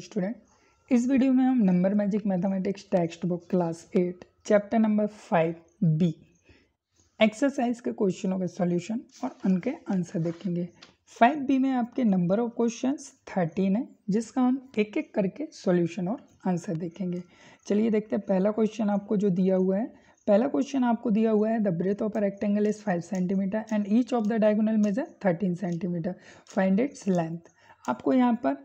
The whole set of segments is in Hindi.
स्टूडेंट इस वीडियो में हम number magic mathematics text book class eight chapter number five B exercise के क्वेश्चनों के सॉल्यूशन और उनके आंसर देखेंगे फाइव बी में आपके नंबर ऑफ क्वेश्चंस थर्टीन है जिसका हम एक एक करके सॉल्यूशन और आंसर देखेंगे चलिए देखते हैं पहला क्वेश्चन आपको जो दिया हुआ है पहला क्वेश्चन आपको दिया हुआ है the breadth of a rectangle is five centimeter and each of the diagonal measure thirteen centimeter find its length आपको यहाँ पर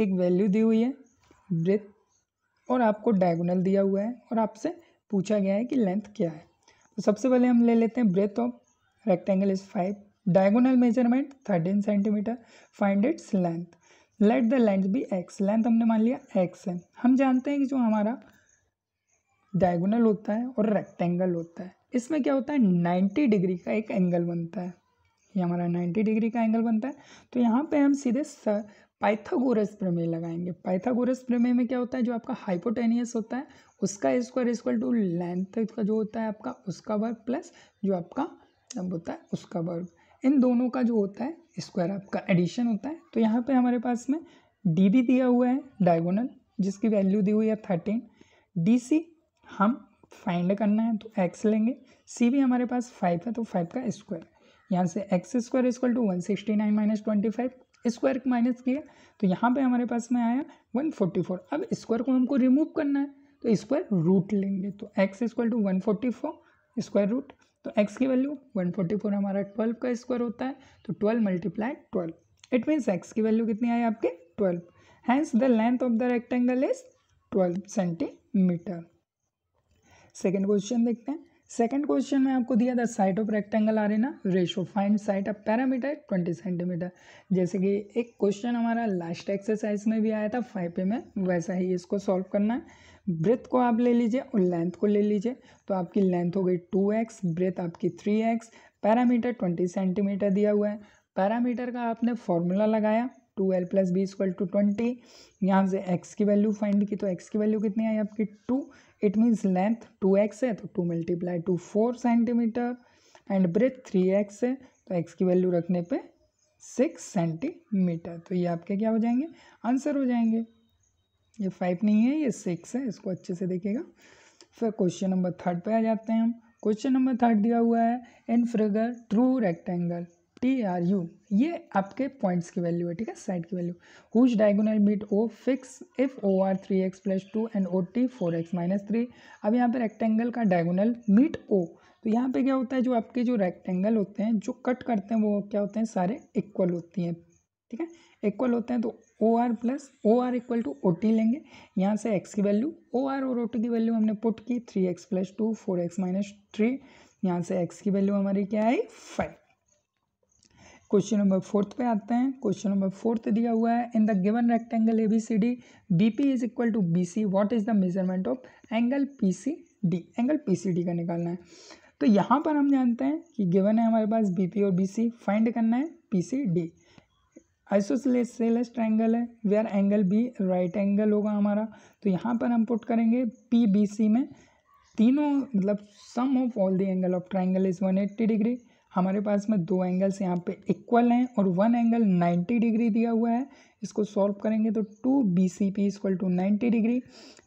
एक वैल्यू दी हुई है ब्रेथ और आपको डायगोनल दिया हुआ है और आपसे पूछा गया है कि लेंथ क्या है तो सबसे पहले हम ले लेते हैं breadth of rectangle is five diagonal measurement thirteen centimeter find its length let the length be x length हमने मान लिया एक्स है हम जानते हैं कि जो हमारा डायगोनल होता है और रेक्टेंगल होता है इसमें क्या होता है नाइन्टी डिग्री का एक एंगल बनता है ये हमारा नाइन्टी डिग्री का एंगल बनता है तो यहाँ पे हम सीधे पाइथागोरस प्रमेय लगाएंगे पाइथागोरस प्रमेय में क्या होता है जो आपका हाइपोटेनियस होता है उसका स्क्वायर इक्वल टू लेंथ का जो होता है आपका उसका वर्ग प्लस जो आपका होता है उसका वर्ग इन दोनों का जो होता है स्क्वायर आपका एडिशन होता है तो यहाँ पे हमारे पास में डी भी दिया हुआ है डायगोनल जिसकी वैल्यू दी हुई है थर्टीन डी सी हम फाइंड करना है तो एक्स लेंगे सी भी हमारे पास फाइव है तो फाइव का स्क्वायर यहाँ से x square equal to one sixty nine minus twenty five square minus किया तो यहाँ पे हमारे पास में आया 144 अब स्क्वायर को हमको रिमूव करना है तो स्क्वायर रूट लेंगे तो x square to one square root तो एक्स की वैल्यू 144 हमारा 12 का स्क्वायर होता है तो 12 multiply twelve it means x की वैल्यू कितनी आई आपके 12 hence the length of the rectangle is 12 centimeter second question देखते हैं सेकंड क्वेश्चन में आपको दिया था साइट ऑफ रेक्टेंगल आ ना ratio find side of perimeter twenty centimeter जैसे कि एक क्वेश्चन हमारा लास्ट एक्सरसाइज में भी आया था फाइव पे में वैसा ही इसको सॉल्व करना है ब्रेथ को आप ले लीजिए और लेंथ को ले लीजिए तो आपकी लेंथ हो गई टू एक्स ब्रेथ आपकी three x perimeter twenty centimeter दिया हुआ है पैरामीटर का आपने फॉर्मूला लगाया two L plus B equal to twenty यहाँ से एक्स की वैल्यू फाइंड की तो एक्स की वैल्यू कितनी आई आपकी two it means length two x है तो two multiply two four centimeter and breadth three x है तो एक्स की वैल्यू रखने पे सिक्स सेंटीमीटर तो ये आपके क्या हो जाएंगे आंसर हो जाएंगे ये फाइव नहीं है ये सिक्स है इसको अच्छे से देखिएगा फिर क्वेश्चन नंबर थर्ड पे आ जाते हैं हम क्वेश्चन नंबर थर्ड दिया हुआ है in figure true rectangle T R U ये आपके पॉइंट्स की वैल्यू है ठीक है साइड की value whose diagonal meet O fix if O R three x plus two and O T four x minus three अब यहाँ पे रेक्टेंगल का डायगोनल मीट ओ तो यहाँ पे क्या होता है जो आपके जो रेक्टेंगल होते हैं जो कट करते हैं वो क्या होते हैं सारे इक्वल होती हैं ठीक है इक्वल होते हैं तो O R plus O R equal to O T लेंगे यहाँ से एक्स की वैल्यू ओ आर और ओ टी की वैल्यू हमने पुट की three x plus two four x minus three यहाँ से एक्स की वैल्यू हमारी क्या आई फाइव क्वेश्चन नंबर फोर्थ पे आते हैं क्वेश्चन नंबर फोर्थ दिया हुआ है in the given rectangle A B C D B P is equal to B C what is the measurement of angle P C D angle P C D का निकालना है तो यहाँ पर हम जानते हैं कि गिवन है हमारे पास बी पी और बी सी फाइंड करना है P C D isosceles triangle है we are angle B right angle होगा हमारा तो यहाँ पर हम पुट करेंगे पी बी सी में तीनों मतलब sum of all the angle of triangle is one eighty degree हमारे पास में दो एंगल्स यहाँ पे इक्वल हैं और वन एंगल 90 डिग्री दिया हुआ है इसको सॉल्व करेंगे तो two B C P equal to ninety degree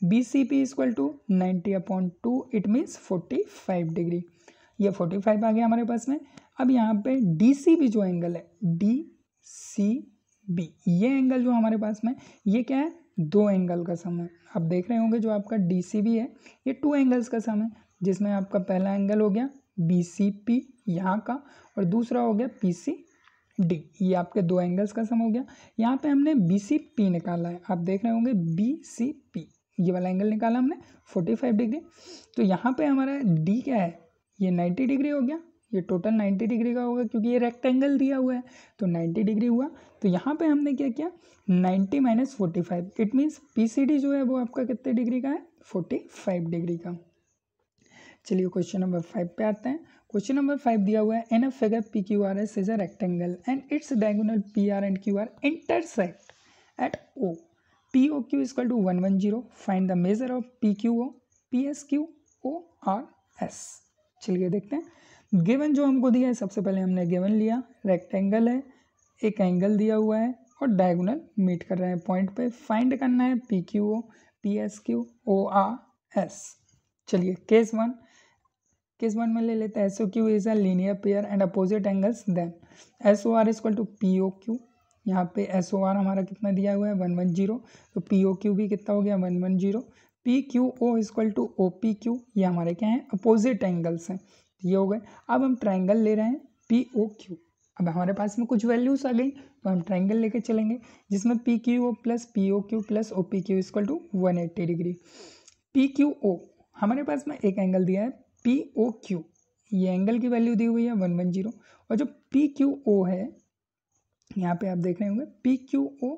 B C P equal to ninety upon two it means forty five degree ये फोर्टी फाइव आ गया हमारे पास में अब यहाँ पे डी सी बी जो एंगल है डी सी बी ये एंगल जो हमारे पास में ये क्या है दो एंगल का सम है आप देख रहे होंगे जो आपका डी सी बी है ये टू एंगल्स का सम है जिसमें आपका पहला एंगल हो गया बी सी पी यहाँ का और दूसरा हो गया पी सी डी ये आपके दो एंगल्स का सम हो गया यहाँ पे हमने बी सी पी निकाला है आप देख रहे होंगे बी सी पी ये वाला एंगल निकाला हमने फोर्टी फाइव डिग्री तो यहाँ पे हमारा डी क्या है ये नाइन्टी डिग्री हो गया ये टोटल नाइन्टी डिग्री का होगा क्योंकि ये रेक्टेंगल दिया हुआ है तो नाइन्टी डिग्री हुआ तो यहाँ पे हमने क्या किया ninety minus forty five it means P C D जो है वो आपका कितने डिग्री का है फोर्टी फाइव डिग्री का चलिए क्वेश्चन नंबर फाइव पे आते हैं क्वेश्चन नंबर फाइव दिया हुआ है in a figure P Q R S is a rectangle and its diagonal P R and Q R intersect at O P O Q is equal to one one zero find the measure of P Q O P S Q O R S चलिए देखते हैं गिवन जो हमको दिया है सबसे पहले हमने गिवन लिया रेक्टेंगल है एक एंगल दिया हुआ है और डायगोनल मीट कर रहे हैं पॉइंट पे फाइंड करना है P Q O P S Q O R S चलिए केस वन किस वन में ले लेते हैं S O Q is a linear pair and opposite angles then S O R is equal to P O Q यहाँ पे एस ओ आर हमारा कितना दिया हुआ है वन वन जीरो तो पी ओ क्यू भी कितना हो गया one one zero P Q O is equal to O P Q ये हमारे क्या हैं अपोजिट एंगल्स हैं तो ये हो गए अब हम ट्राइंगल ले रहे हैं पी ओ क्यू अब हमारे पास में कुछ वैल्यूज़ आ गई तो हम ट्राइंगल लेके चलेंगे जिसमें P Q O plus P O Q plus O P Q is equal to one eighty degree P Q O हमारे पास में एक एंगल दिया है पी ओ क्यू ये एंगल की वैल्यू दी हुई है वन वन जीरो और जो पी क्यू ओ है यहाँ पे आप देख रहे होंगे पी क्यू ओ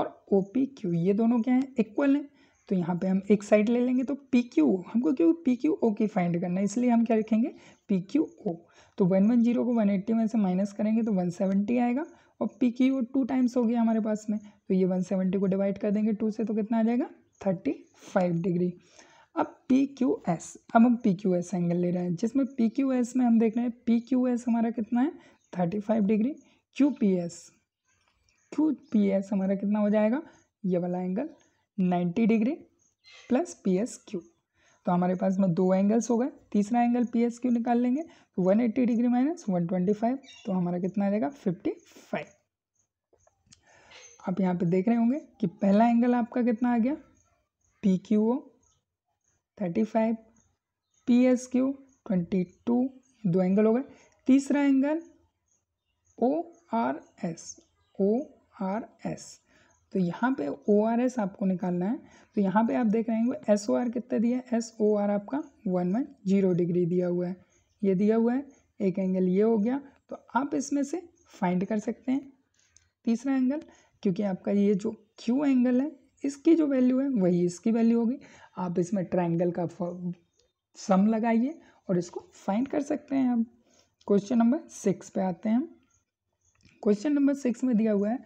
और ओ पी क्यू ये दोनों क्या हैं इक्वल हैं तो यहाँ पे हम एक साइड ले लेंगे तो पी क्यू ओ हमको क्यों पी क्यू ओ की फाइंड करना है इसलिए हम क्या लिखेंगे पी क्यू ओ तो वन वन जीरो को वन एट्टी में से माइनस करेंगे तो वन सेवेंटी आएगा और P Q O two times हो गया हमारे पास में तो ये वन सेवेंटी को डिवाइड कर देंगे टू से तो कितना आ जाएगा थर्टी फाइव डिग्री अब पी क्यू एस अब हम पी क्यू एस एंगल ले रहे हैं जिसमें पी क्यू एस में हम देख रहे हैं पी क्यू एस हमारा कितना है thirty five degree Q P S Q P S हमारा कितना हो जाएगा ये वाला angle ninety degree plus P S Q तो हमारे पास में दो एंगल्स हो गए तीसरा एंगल पी एस क्यू निकाल लेंगे one eighty degree minus one twenty five तो हमारा कितना आ जाएगा फिफ्टी फाइव आप यहाँ पे देख रहे होंगे कि पहला एंगल आपका कितना आ गया P Q O thirty five P S Q twenty two दो एंगल हो गए तीसरा angle O R S O R S तो यहाँ पे ओ आर एस आपको निकालना है तो यहाँ पे आप देख रहे हैं एस ओ आर कितना दिया है एस ओ आर आपका वन वन जीरो डिग्री दिया हुआ है ये दिया हुआ है एक एंगल ये हो गया तो आप इसमें से फाइंड कर सकते हैं तीसरा एंगल क्योंकि आपका ये जो क्यू एंगल है इसकी जो वैल्यू है वही इसकी वैल्यू होगी आप इसमें ट्राइंगल का सम लगाइए और इसको फाइंड कर सकते हैं आप क्वेश्चन नंबर सिक्स पे आते हैं क्वेश्चन नंबर सिक्स में दिया हुआ है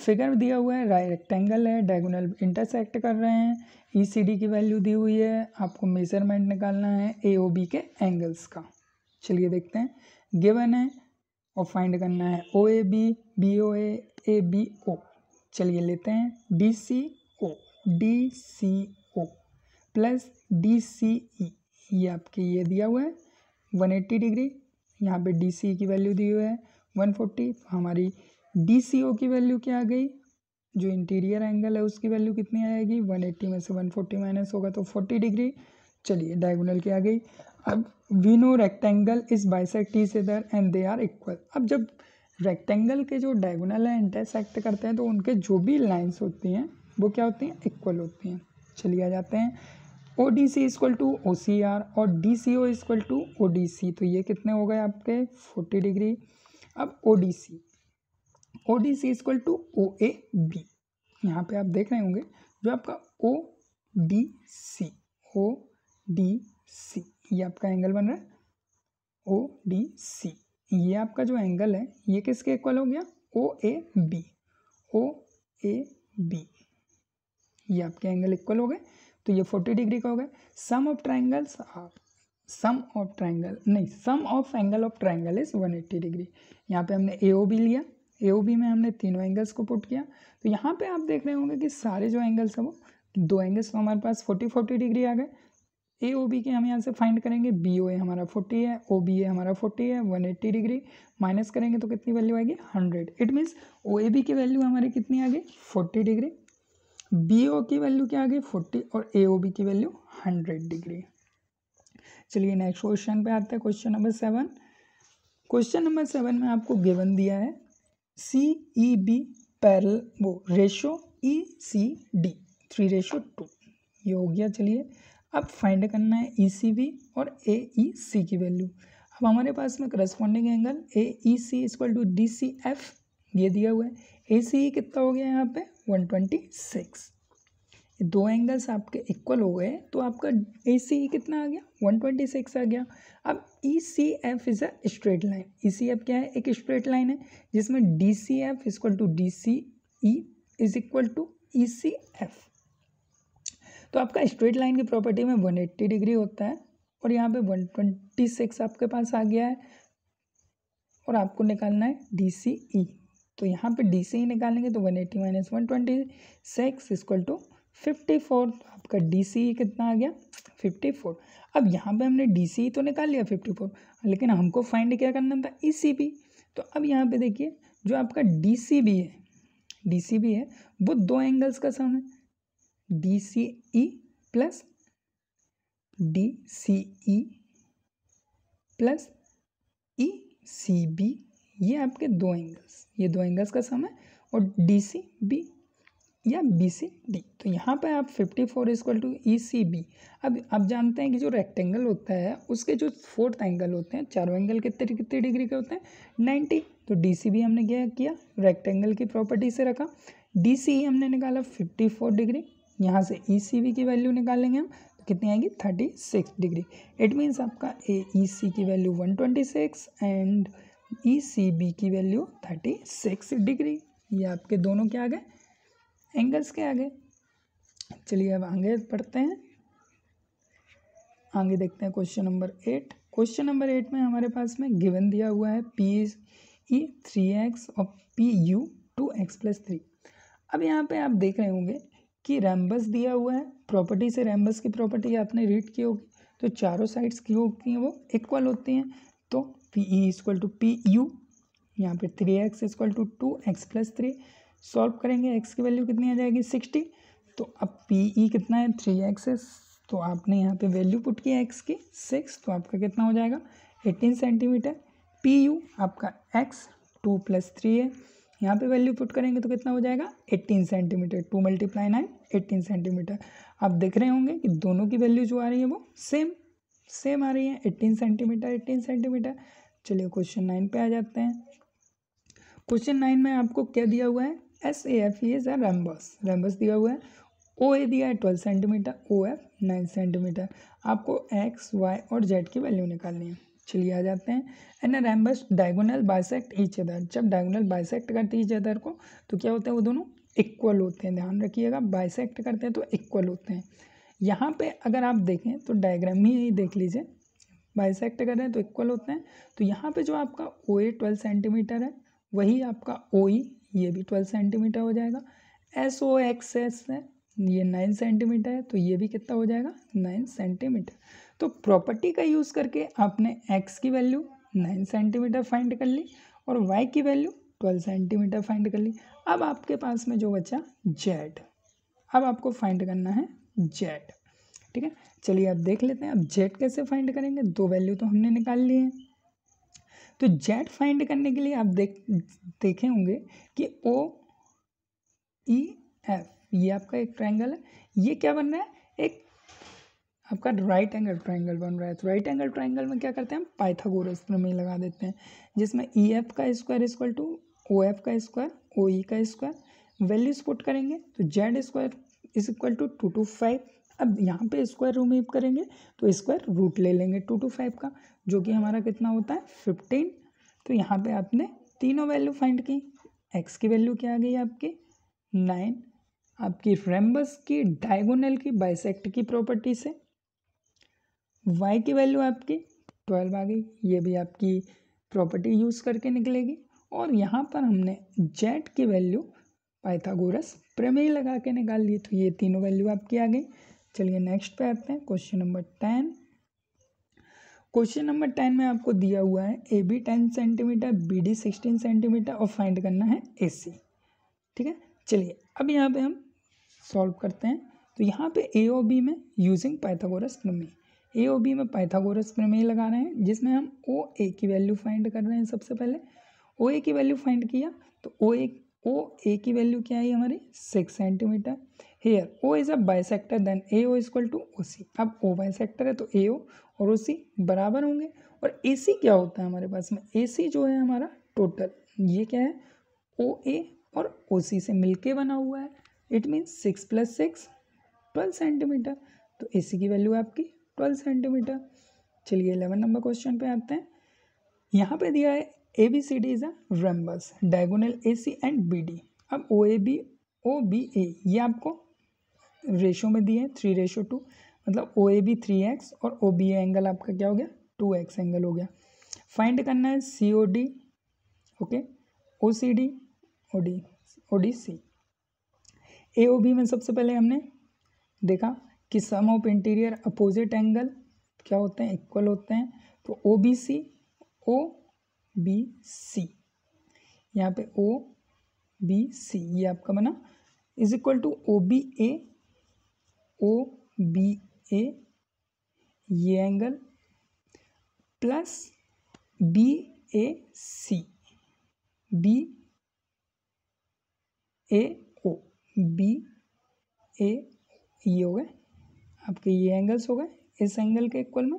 फिगर दिया हुआ है रेक्टेंगल है डायगोनल इंटरसेक्ट कर रहे हैं ईसीडी e की वैल्यू दी हुई है आपको मेजरमेंट निकालना है बी के एंगल्स का चलिए देखते हैं गिवन है और फाइंड करना है O A B B O A A B O चलिए लेते हैं B C D C O plus D C E ये आपके ये दिया हुआ है वन एट्टी डिग्री यहाँ पे डी सी e की वैल्यू दी हुई है वन फोर्टी तो हमारी डी सी ओ की वैल्यू क्या आ गई जो इंटीरियर एंगल है उसकी वैल्यू कितनी आएगी वन एट्टी में से वन फोर्टी माइनस होगा तो फोर्टी डिग्री चलिए डायगोनल की आ गई अब we know rectangle is bisect is इधर एंड दे आर इक्वल अब जब रेक्टेंगल के जो डायगोनल है इंटरसेक्ट करते हैं तो उनके जो भी लाइन्स होती हैं वो क्या होते हैं इक्वल होते हैं चलिए आ जाते हैं O D C is equal to O C R और D C O is equal to O D C तो ये कितने हो गए आपके फोर्टी डिग्री अब O D C O D C is equal to O A B यहाँ पर आप देख रहे होंगे जो आपका ओ डी सी ओ डी सी ये आपका एंगल बन रहा है ओ डी सी ये आपका जो एंगल है ये किसके इक्वल हो गया ओ A B O A B ये आपके एंगल इक्वल हो गए तो ये फोर्टी डिग्री का हो गया sum of triangles sum of triangle नहीं sum of angle of triangle is one eighty degree यहाँ पे हमने ए ओ बी लिया ए ओ बी में हमने तीनों एंगल्स को पुट किया तो यहाँ पे आप देख रहे होंगे कि सारे जो एंगल्स हैं वो दो एंगल्स तो हमारे पास फोर्टी फोर्टी डिग्री आ गए ए ओ बी के हम यहाँ से फाइंड करेंगे बी ओ ए हमारा फोर्टी है ओ बी ए हमारा फोर्टी है वन एट्टी डिग्री माइनस करेंगे तो कितनी वैल्यू आएगी hundred it means O A B की वैल्यू हमारी कितनी आ गई फोर्टी डिग्री बी ओ की वैल्यू क्या आ गई फोर्टी और ए ओ बी की वैल्यू हंड्रेड डिग्री चलिए नेक्स्ट क्वेश्चन पे आते हैं question number seven question number seven में आपको गिवन दिया है सी ई बी पैरल वो ratio E C D three ratio two ये हो गया चलिए अब फाइंड करना है ई सी बी और ए ई सी की वैल्यू अब हमारे पास में corresponding angle A E C is equal to D C F ये दिया हुआ है ए सी ई कितना हो गया यहाँ पे वन ट्वेंटी सिक्स दो एंगल्स आपके इक्वल हो गए तो आपका ए सी कितना आ गया वन ट्वेंटी सिक्स आ गया अब E C F is a straight line E C F क्या है एक स्ट्रेट लाइन है जिसमें D C F is equal to D C E is equal to E C F तो आपका स्ट्रेट लाइन की प्रॉपर्टी में वन एट्टी डिग्री होता है और यहाँ पे वन ट्वेंटी सिक्स आपके पास आ गया है और आपको निकालना है डी सी ई तो यहाँ पे डी से ही निकालेंगे तो one eighty minus one twenty six equal to fifty four आपका डी सी कितना आ गया फिफ्टी फोर अब यहाँ पे हमने डी सी तो निकाल लिया फिफ्टी फोर लेकिन हमको फाइंड क्या करना था ई सी बी तो अब यहाँ पे देखिए जो आपका डी सी बी है डी सी बी है वो दो एंगल्स का सम है D C E plus D C E plus E C B ये आपके दो एंगल्स ये दो एंगल्स का सम है और डी सी बी या बी सी डी तो यहाँ पर आप fifty four is equal to E C B अब आप जानते हैं कि जो रेक्टेंगल होता है उसके जो फोर्थ एंगल होते हैं चारों एंगल कितने कितने डिग्री के होते हैं नाइन्टी तो डी सी बी हमने क्या किया रेक्टेंगल की प्रॉपर्टी से रखा डी सी ई हमने निकाला फिफ्टी फोर डिग्री यहाँ से ई सी बी की वैल्यू निकालेंगे हम तो कितनी आएगी thirty six degree it means आपका ए ई सी की value one twenty six and E C B की वैल्यू थर्टी सिक्स डिग्री ये आपके दोनों के आ गए एंगल्स के आ गए चलिए अब आगे पढ़ते हैं आगे देखते हैं question number eight question number eight में हमारे पास में गिवन दिया हुआ है पी ई थ्री एक्स और P U two X plus three अब यहाँ पे आप देख रहे होंगे कि रैम्बस दिया हुआ है प्रॉपर्टी से रैम्बस की प्रॉपर्टी आपने रीड की होगी तो चारों साइड्स की होती हैं वो इक्वल होती हैं तो P E equal to P U यहाँ पर three X equal to two X plus three solve करेंगे एक्स की वैल्यू कितनी आ जाएगी सिक्सटी तो अब पी ई e कितना है थ्री एक्स तो आपने यहाँ पे वैल्यू पुट किया एक्स की सिक्स तो आपका कितना हो जाएगा एटीन सेंटीमीटर पी यू आपका एक्स टू प्लस थ्री है यहाँ पे वैल्यू पुट करेंगे तो कितना हो जाएगा eighteen centimetre two multiply nine eighteen centimetre आप देख रहे होंगे कि दोनों की वैल्यू जो आ रही है वो सेम सेम आ रही है एट्टीन सेंटीमीटर एट्टीन सेंटीमीटर चलिए क्वेश्चन नाइन पे आ जाते हैं क्वेश्चन नाइन में आपको क्या दिया हुआ है एस ए एफ ई एज है रैम्बस दिया हुआ है ओ ए दिया है twelve centimetre O F nine centimetre आपको एक्स वाई और जेड की वैल्यू निकालनी है चलिए आ जाते हैं and rhombus diagonal bisect each other जब डायगोनल बाइसेक्ट करते ईच अदर को तो क्या होता है वो दोनों इक्वल होते हैं ध्यान रखिएगा बाइसेक्ट करते हैं तो इक्वल होते हैं यहाँ पे अगर आप देखें तो डायग्राम ही देख लीजिए बाइसेक्ट करें तो इक्वल होते हैं तो यहाँ पे जो आपका ओ ए ट्वेल्व सेंटीमीटर है वही आपका ओ ई e, ये भी ट्वेल्व सेंटीमीटर हो जाएगा एस ओ एक्स एस है ये नाइन सेंटीमीटर है तो ये भी कितना हो जाएगा नाइन सेंटीमीटर तो प्रॉपर्टी का यूज़ करके आपने एक्स की वैल्यू नाइन सेंटीमीटर फाइंड कर ली और वाई की वैल्यू ट्वेल्व सेंटीमीटर फाइंड कर ली अब आपके पास में जो बचा जेड अब आपको फाइंड करना है जेड ठीक है चलिए अब देख लेते हैं अब जेड कैसे फाइंड करेंगे दो वैल्यू तो हमने निकाल ली है तो जेड फाइंड करने के लिए आप देख देखे होंगे कि ओ ई एफ ये आपका एक ट्राइंगल है ये क्या बन रहा है एक आपका राइट एंगल ट्राइंगल बन रहा है तो राइट एंगल ट्राइंगल में क्या करते हैं हम पाइथागोरस प्रमेय लगा देते हैं जिसमें ई e एफ का square equal to O F का स्क्वायर ओ ई का स्क्वायर वैल्यूज पुट करेंगे तो Z square is equal to two two five अब यहाँ पे स्क्वायर रिमूव करेंगे तो स्क्वायर रूट ले लेंगे टू टू फाइव का जो कि हमारा कितना होता है फिफ्टीन तो यहाँ पे आपने तीनों वैल्यू फाइंड की एक्स की वैल्यू क्या आ गई आपकी नाइन आपकी रेम्बस की डायगोनल की बाइसेक्ट की प्रॉपर्टी से वाई की वैल्यू आपकी ट्वेल्व आ गई ये भी आपकी प्रॉपर्टी यूज़ करके निकलेगी और यहाँ पर हमने जेड की वैल्यू पाइथागोरस प्रमेय लगा के निकाल ली तो ये तीनों वैल्यू आपकी आ गई चलिए नेक्स्ट पे आते हैं question number ten question number ten में आपको दिया हुआ है A B ten centimetre B D sixteen centimetre और फाइंड करना है ए सी ठीक है चलिए अब यहाँ पे हम सॉल्व करते हैं तो यहाँ पे ए ओ बी में यूजिंग पाइथागोरस प्रमेय ए ओ बी में पाइथागोरस प्रमेय लगा रहे हैं जिसमें हम ओ ए की वैल्यू फाइंड कर रहे हैं सबसे पहले ओ ए की वैल्यू फाइंड किया तो ओ ए ओ ए की वैल्यू क्या आई हमारी six centimetre here O is a bisector then A O is equal to O C अब ओ सेक्टर है तो ए ओ और ओ सी बराबर होंगे और ए सी क्या होता है हमारे पास में ए सी जो है हमारा टोटल ये क्या है ओ ए और ओ सी से मिलके बना हुआ है it means six plus six twelve centimetre तो ए सी की वैल्यू आपकी ट्वेल्व सेंटीमीटर चलिए इलेवन नंबर क्वेश्चन पे आते हैं यहाँ पे दिया है A B C D is a rhombus diagonal A C and B D अब O A B O B A ये आपको रेशो में दिए हैं थ्री रेशो टू मतलब O A B three X और ओ बी ए एंगल आपका क्या हो गया टू एक्स एंगल हो गया फाइंड करना है C O D okay O C D O D O D C A O B में सबसे पहले हमने देखा कि sum of interior opposite angle क्या होते हैं इक्वल होते हैं तो O B C O B C यहाँ पे ओ बी सी ये आपका बना is equal to O B A O B A ये angle plus B A C B A O B A ये हो गए आपके ये एंगल्स हो गए इस एंगल के इक्वल में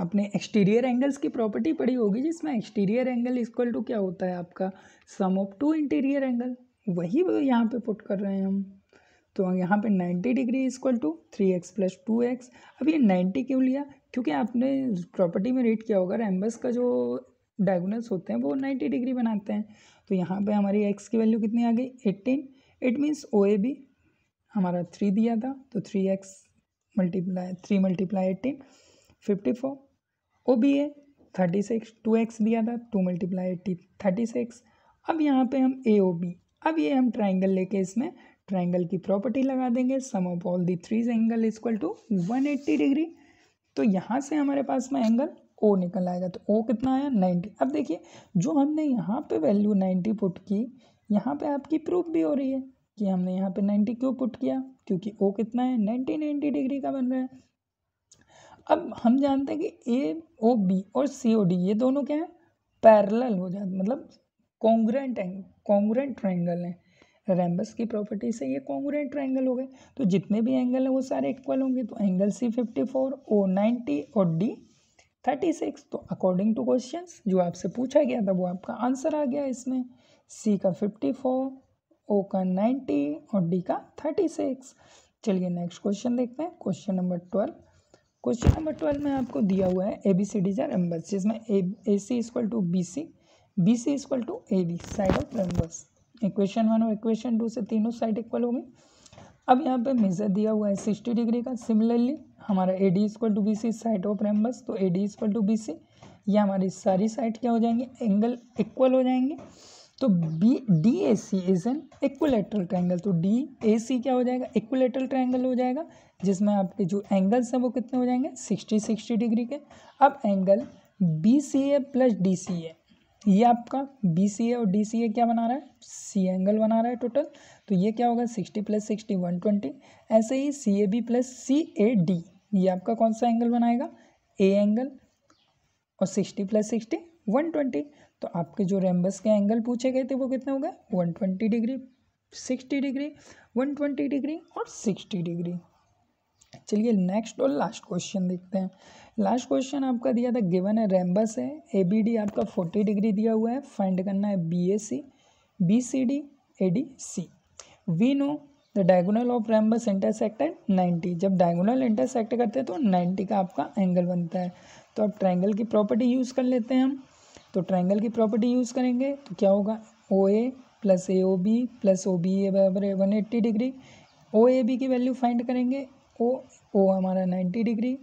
आपने एक्सटीरियर एंगल्स की प्रॉपर्टी पढ़ी होगी जिसमें एक्सटीरियर एंगल इक्वल टू क्या होता है आपका sum of two interior angle वही यहाँ पे पुट कर रहे हैं हम तो यहाँ पे 90 degree equal to three x plus two X अब ये 90 क्यों लिया क्योंकि आपने प्रॉपर्टी में रीड किया होगा एम्बस का जो डायगोनल्स होते हैं वो 90 डिग्री बनाते हैं तो यहाँ पे हमारी एक्स की वैल्यू कितनी आ गई eighteen it means O A B हमारा थ्री दिया था तो three X multiply three multiply eighteen fifty four O B A thirty six two X दिया था two multiply eighty thirty six अब यहाँ पे हम ए ओ बी अब ये हम ट्राइंगल लेके इसमें ट्राइंगल की प्रॉपर्टी लगा देंगे sum of all the threes angle equal to one eighty degree तो यहाँ से हमारे पास में एंगल ओ निकल आएगा तो ओ कितना आया नाइन्टी अब देखिए जो हमने यहाँ पे वैल्यू नाइन्टी पुट की यहाँ पे आपकी प्रूफ भी हो रही है कि हमने यहाँ पे नाइन्टी क्यों पुट किया क्योंकि ओ कितना है नाइन्टी नाइन्टी डिग्री का बन रहा है अब हम जानते हैं कि ए ओ बी और सी ओ डी ये दोनों क्या है पैरेलल हो जाते मतलब कॉन्ग्रेंट एंग कॉन्ग्रेंट ट्राइंगल हैं रेम्बस की प्रॉपर्टी से ये कॉन्ग्रेंट ट्राइंगल हो गए तो जितने भी एंगल हैं वो सारे इक्वल होंगे तो angle C fifty four O ninety और डी थर्टी सिक्स तो अकॉर्डिंग टू क्वेश्चन जो आपसे पूछा गया था वो आपका आंसर आ गया इसमें सी का फिफ्टी फोर ओ का नाइन्टी और डी का थर्टी सिक्स चलिए नेक्स्ट क्वेश्चन देखते हैं question number twelve question number twelve में आपको दिया हुआ है ए बी सी डी जर एम्बस जिसमें A C equal to B C B C equal to A B side of rhombus equation one और इक्वेशन टू से तीनों साइड इक्वल होंगे अब यहाँ पे मेजर दिया हुआ है सिक्सटी डिग्री का सिमिलरली हमारा A D equal to B C side of rhombus तो A D equal to B C या हमारी सारी साइड क्या हो जाएंगे एंगल इक्वल हो जाएंगे तो B D A C is an equilateral triangle तो डी ए सी क्या हो जाएगा इक्वलेटरल ट्रायंगल हो जाएगा जिसमें आपके जो एंगल्स हैं वो कितने हो जाएंगे सिक्सटी सिक्सटी डिग्री के अब angle B C A plus D C A ये आपका बी सी ए और डी सी ए क्या बना रहा है सी एंगल बना रहा है टोटल तो ये क्या होगा sixty plus sixty one twenty ऐसे ही C A B plus C A D ये आपका कौन सा एंगल बनाएगा ए एंगल और sixty plus sixty one twenty तो आपके जो रेम्बस के एंगल पूछे गए थे वो कितने हो गए one twenty degree sixty degree one twenty degree और सिक्सटी डिग्री चलिए नेक्स्ट और लास्ट क्वेश्चन देखते हैं लास्ट क्वेश्चन आपका दिया था गिवन है रेम्बस है ए बी डी आपका फोर्टी डिग्री दिया हुआ है फाइंड करना है B A C B C D A D C we know the diagonal of rhombus intersected ninety जब डायगोनल इंटरसेक्ट करते हैं तो नाइन्टी का आपका एंगल बनता है तो अब ट्राइंगल की प्रॉपर्टी यूज़ कर लेते हैं हम तो ट्राइंगल की प्रॉपर्टी यूज़ करेंगे तो क्या होगा O A plus A O B plus O B A बराबर है one eighty degree O A B की वैल्यू फाइंड करेंगे ओ ओ हमारा नाइन्टी डिग्री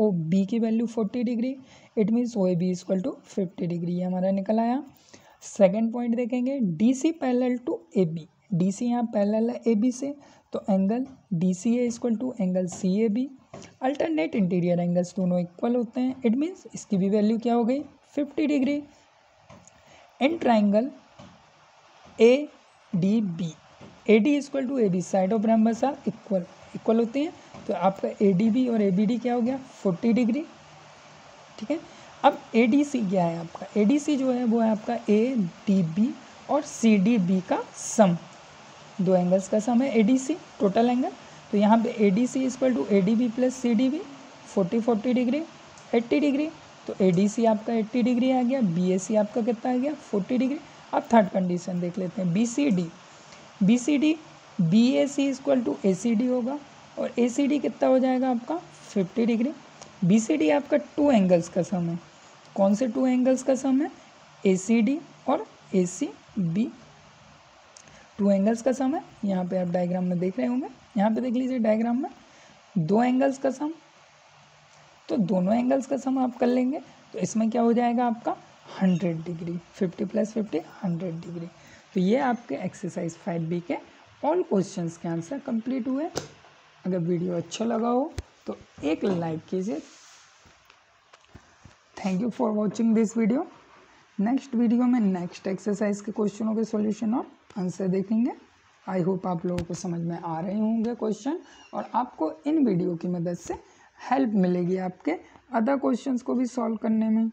ओ बी की value forty degree it means O A B equal to fifty degree ये हमारा निकल आया सेकेंड पॉइंट देखेंगे D C parallel to A B D C यहाँ पैरल है ए बी से तो angle D C A equal to angle C A B alternate interior angles दोनों इक्वल होते हैं इट मीन्स इसकी भी वैल्यू क्या हो गई fifty degree in triangle A D B A D equal to A B side of are equal equal होती हैं तो आपका ए और ए क्या हो गया फोर्टी डिग्री ठीक है अब ए क्या है आपका ए जो है वो है आपका ए और सी का सम दो एंगल्स का सम है ए टोटल एंगल तो यहाँ पे A D C equal to A D B plus C D B forty forty degree eighty degree तो ए डी सी आपका एट्टी डिग्री आ गया बी ए सी आपका कितना आ गया फोर्टी डिग्री अब थर्ड कंडीशन देख लेते हैं B C D B C D B A C equal to A C D होगा और ए सी डी कितना हो जाएगा आपका fifty degree B C D आपका टू एंगल्स का सम है कौन से टू एंगल्स का सम है ए सी डी और A C B two angles का सम है यहाँ पे आप डायग्राम में देख रहे होंगे यहाँ पे देख लीजिए डायग्राम में दो एंगल्स का सम तो दोनों एंगल्स का सम आप कर लेंगे तो इसमें क्या हो जाएगा आपका hundred degree fifty plus fifty hundred degree तो ये आपके एक्सरसाइज फाइव बी के ऑल क्वेश्चंस के आंसर कंप्लीट हुए अगर वीडियो अच्छा लगा हो तो एक लाइक कीजिए thank you for watching this video next video में नेक्स्ट एक्सरसाइज के क्वेश्चनों के सॉल्यूशन और आंसर देखेंगे आई होप आप लोगों को समझ में आ रहे होंगे क्वेश्चन और आपको इन वीडियो की मदद से हेल्प मिलेगी आपके अदर क्वेश्चंस को भी सॉल्व करने में